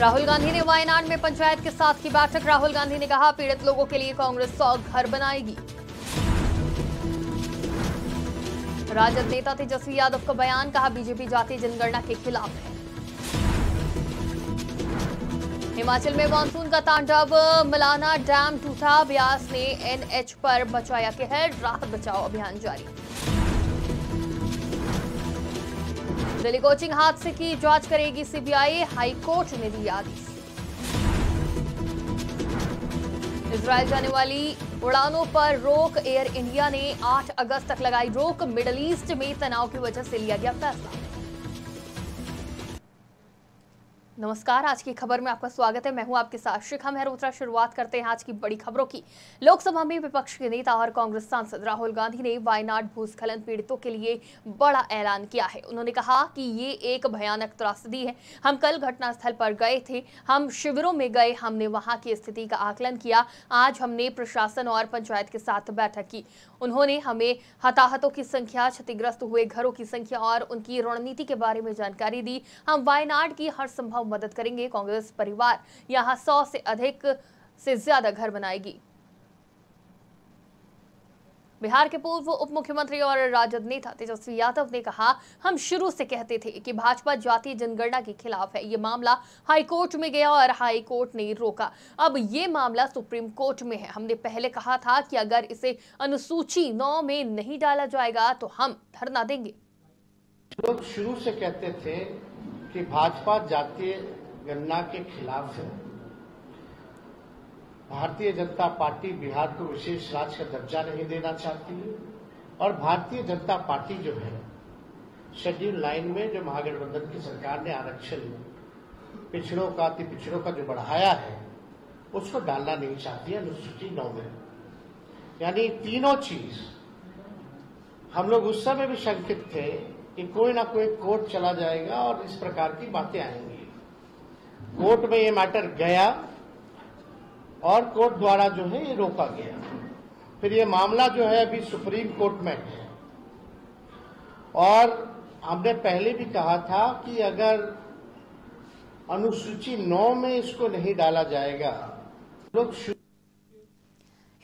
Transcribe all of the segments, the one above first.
राहुल गांधी ने वायनाड में पंचायत के साथ की बैठक राहुल गांधी ने कहा पीड़ित लोगों के लिए कांग्रेस सौ घर बनाएगी राजद नेता तेजस्वी यादव का बयान कहा बीजेपी जाति जनगणना के खिलाफ है हिमाचल में मानसून का तांडव मलाना डैम टूटा ब्यास ने एनएच पर बचाया कहर राहत बचाओ अभियान जारी दिल्ली कोचिंग हादसे की जांच करेगी सीबीआई हाईकोर्ट ने दी आदेश इसराइल जाने वाली उड़ानों पर रोक एयर इंडिया ने 8 अगस्त तक लगाई रोक मिडल ईस्ट में तनाव की वजह से लिया गया फैसला नमस्कार आज की खबर में आपका स्वागत है मैं हूं आपके साथ शिखा मेहरोत्रा शुरुआत करते हैं आज की बड़ी खबरों की लोकसभा में विपक्ष के नेता और कांग्रेस सांसद राहुल गांधी ने वायनाड भूस्खलन पीड़ितों के लिए बड़ा ऐलान किया है उन्होंने कहा कि ये एक भयानक त्रासदी है हम कल घटनास्थल पर गए थे हम शिविरों में गए हमने वहां की स्थिति का आकलन किया आज हमने प्रशासन और पंचायत के साथ बैठक की उन्होंने हमें हताहतों की संख्या क्षतिग्रस्त हुए घरों की संख्या और उनकी रणनीति के बारे में जानकारी दी हम वायनाड की हर संभव मदद करेंगे कांग्रेस परिवार यहां सौ से अधिक से ज्यादा घर बनाएगी बिहार के पूर्व उप मुख्यमंत्री और राजद नेता तेजस्वी यादव ने कहा हम शुरू से कहते थे कि भाजपा जातीय जनगणना के खिलाफ है ये मामला हाई कोर्ट में गया और हाई कोर्ट ने रोका अब ये मामला सुप्रीम कोर्ट में है हमने पहले कहा था कि अगर इसे अनुसूची नौ में नहीं डाला जाएगा तो हम धरना देंगे लोग शुरू से कहते थे कि भाजपा जातीय गणना के खिलाफ है भारतीय जनता पार्टी बिहार को विशेष राज्य का दर्जा नहीं देना चाहती है और भारतीय जनता पार्टी जो है शेड्यूल लाइन में जो महागठबंधन की सरकार ने आरक्षण पिछड़ों का अति पिछड़ों का जो बढ़ाया है उसको डालना नहीं चाहती है अनुसूची नौ में यानी तीनों चीज हम लोग उस समय भी शंकित थे कि कोई ना कोई कोर्ट चला जाएगा और इस प्रकार की बातें आएंगी कोर्ट में ये मैटर गया और कोर्ट द्वारा जो है ये रोका गया फिर ये मामला जो है अभी सुप्रीम कोर्ट में है और हमने पहले भी कहा था कि अगर अनुसूची नौ में इसको नहीं डाला जाएगा लोग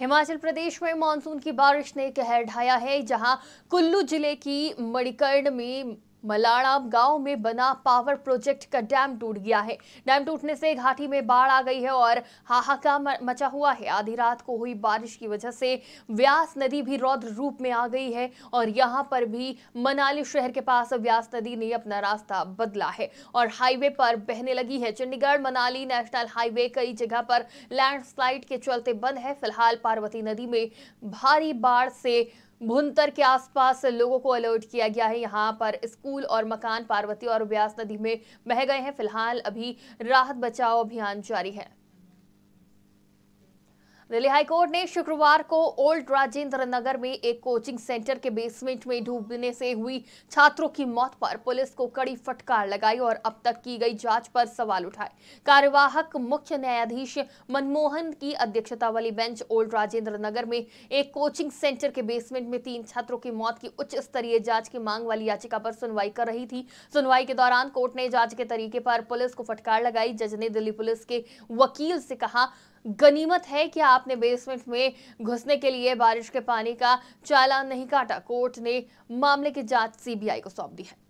हिमाचल प्रदेश में मानसून की बारिश ने कहर ढाया है जहां कुल्लू जिले की मणिकर्ण में मलाड़ाम गांव में बना पावर प्रोजेक्ट का डैम टूट गया है डैम टूटने से घाटी में बाढ़ आ गई है और हाहाकार मचा हुआ है आधी रात को हुई बारिश की वजह से व्यास नदी भी रौद्र रूप में आ गई है और यहां पर भी मनाली शहर के पास व्यास नदी ने अपना रास्ता बदला है और हाईवे पर बहने लगी है चंडीगढ़ मनाली नेशनल हाईवे कई जगह पर लैंडस्लाइड के चलते बंद है फिलहाल पार्वती नदी में भारी बाढ़ से भुंतर के आसपास लोगों को अलर्ट किया गया है यहाँ पर स्कूल और मकान पार्वती और व्यास नदी में बह गए हैं फिलहाल अभी राहत बचाव अभियान जारी है दिल्ली हाईकोर्ट ने शुक्रवार को ओल्ड राजेंद्र नगर में एक कोचिंग सेंटर के बेसमेंट में डूबने से हुई छात्रों की मौत पर पुलिस को कड़ी फटकार लगाई और अब तक की गई जांच पर सवाल उठाए कार्यवाहक मुख्य न्यायाधीश मनमोहन की अध्यक्षता वाली बेंच ओल्ड राजेंद्र नगर में एक कोचिंग सेंटर के बेसमेंट में तीन छात्रों की मौत की उच्च स्तरीय जांच की मांग वाली याचिका पर सुनवाई कर रही थी सुनवाई के दौरान कोर्ट ने जांच के तरीके पर पुलिस को फटकार लगाई जज ने दिल्ली पुलिस के वकील से कहा गनीमत है कि आपने बेसमेंट में घुसने के लिए बारिश के पानी का चालान नहीं काटा कोर्ट ने मामले की जांच सीबीआई को सौंप दी है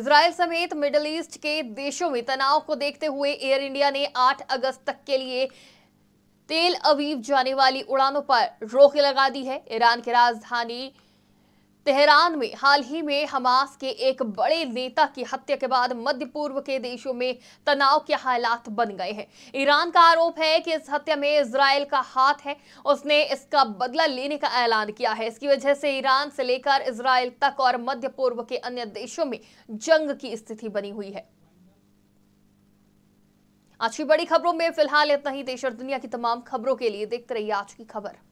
इसराइल समेत मिडल ईस्ट के देशों में तनाव को देखते हुए एयर इंडिया ने 8 अगस्त तक के लिए तेल अवीव जाने वाली उड़ानों पर रोक लगा दी है ईरान की राजधानी तेहरान में हाल ही में हमास के एक बड़े नेता की हत्या के बाद मध्य पूर्व के देशों में तनाव के हालात बन गए हैं ईरान का आरोप है कि इस हत्या में इसराइल का हाथ है उसने इसका बदला लेने का ऐलान किया है इसकी वजह से ईरान से लेकर इसराइल तक और मध्य पूर्व के अन्य देशों में जंग की स्थिति बनी हुई है आज की बड़ी खबरों में फिलहाल इतना ही देश और दुनिया की तमाम खबरों के लिए देखते रहिए आज की खबर